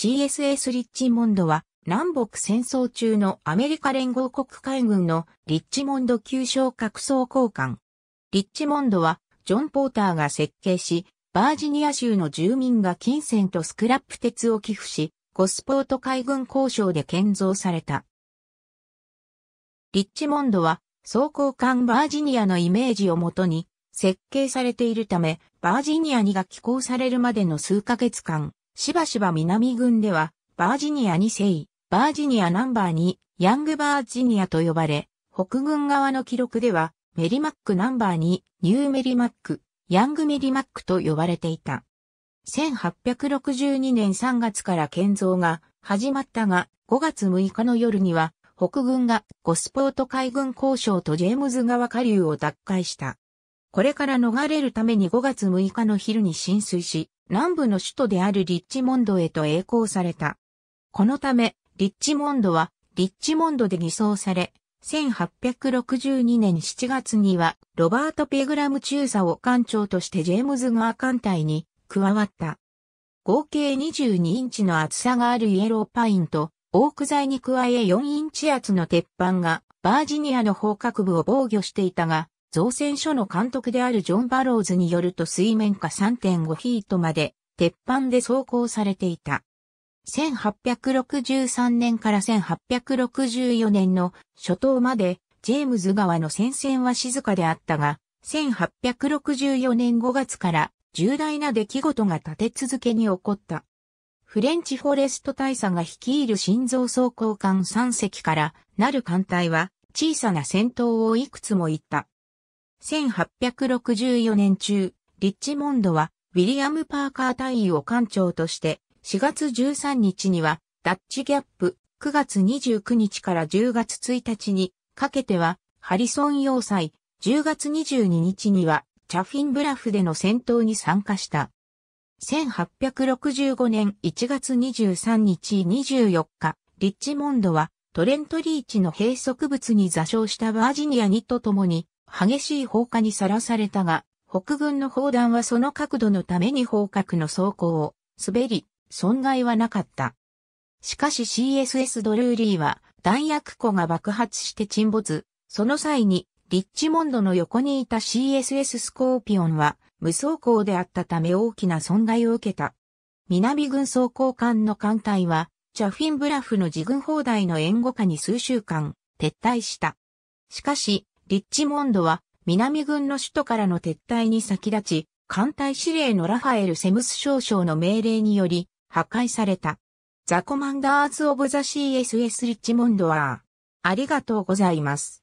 CSS リッチモンドは南北戦争中のアメリカ連合国海軍のリッチモンド急将格装交換。リッチモンドはジョン・ポーターが設計し、バージニア州の住民が金銭とスクラップ鉄を寄付し、ゴスポート海軍交渉で建造された。リッチモンドは装甲艦バージニアのイメージをもとに設計されているため、バージニアにが寄港されるまでの数ヶ月間、しばしば南軍では、バージニア2世、バージニアナンバー2、ヤングバージニアと呼ばれ、北軍側の記録では、メリマックナンバー2、ニューメリマック、ヤングメリマックと呼ばれていた。1862年3月から建造が始まったが、5月6日の夜には、北軍がゴスポート海軍交渉とジェームズ川下流を奪回した。これから逃れるために5月6日の昼に浸水し、南部の首都であるリッチモンドへと栄光された。このため、リッチモンドは、リッチモンドで偽装され、1862年7月には、ロバート・ペグラム中佐を艦長としてジェームズ・ガー艦隊に加わった。合計22インチの厚さがあるイエローパインと、オーク材に加え4インチ厚の鉄板が、バージニアの方角部を防御していたが、造船所の監督であるジョン・バローズによると水面下3.5フィートまで鉄板で走行されていた。1863年から1864年の初頭までジェームズ川の戦線は静かであったが、1864年5月から重大な出来事が立て続けに起こった。フレンチフォレスト大佐が率いる心臓装甲艦3隻からなる艦隊は小さな戦闘をいくつも行った。1864年中、リッチモンドは、ウィリアム・パーカー大尉を艦長として、4月13日には、ダッチギャップ、9月29日から10月1日に、かけては、ハリソン要塞、10月22日には、チャフィンブラフでの戦闘に参加した。1865年1月23日24日、リッチモンドはトレントリーチの閉塞物に座礁したバージニアにと共に激しい放火にさらされたが、北軍の砲弾はその角度のために砲角の走行を滑り、損害はなかった。しかし CSS ドルーリーは弾薬庫が爆発して沈没、その際にリッチモンドの横にいた CSS スコーピオンは無装甲であったため大きな損害を受けた。南軍装甲艦の艦隊はチャフィンブラフの自軍砲台の援護下に数週間撤退した。しかし、リッチモンドは南軍の首都からの撤退に先立ち、艦隊司令のラファエル・セムス少将の命令により破壊された。ザ・コマンダーズ・オブ・ザ・ CSS リッチモンドは、ありがとうございます。